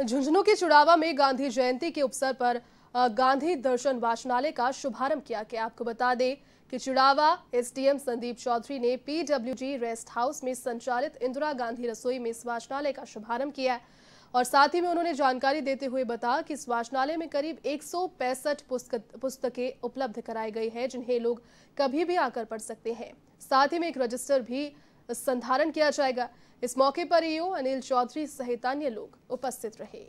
झुंझुनू के चुड़ावा में गांधी जयंती के अवसर पर गांधी दर्शन वाचनालय का शुभारंभ किया गया आपको बता दें कि चुड़ावा एसडीएम संदीप चौधरी ने पीडब्ल्यूडी रेस्ट हाउस में संचालित इंदिरा गांधी रसोई में इस वाचनालय का शुभारंभ किया और साथ ही में उन्होंने जानकारी देते हुए बताया कि इस वाचनालय में करीब एक पुस्तकें उपलब्ध कराई गई है जिन्हें लोग कभी भी आकर पढ़ सकते हैं साथ ही में एक रजिस्टर भी संधारण किया जाएगा इस मौके पर ईओ अनिल चौधरी सहित अन्य लोग उपस्थित रहे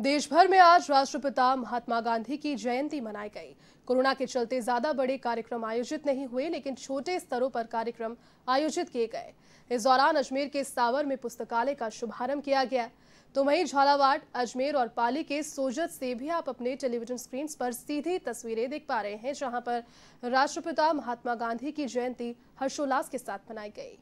देश भर में आज राष्ट्रपिता महात्मा गांधी की जयंती मनाई गई कोरोना के चलते ज्यादा बड़े कार्यक्रम आयोजित नहीं हुए लेकिन छोटे स्तरों पर कार्यक्रम आयोजित किए गए इस दौरान अजमेर के सावर में पुस्तकालय का शुभारंभ किया गया तो वहीं झालावाड़ अजमेर और पाली के सोजत से भी आप अपने टेलीविजन स्क्रीन पर सीधी तस्वीरें देख पा रहे हैं जहां पर राष्ट्रपिता महात्मा गांधी की जयंती हर्षोल्लास के साथ मनाई गई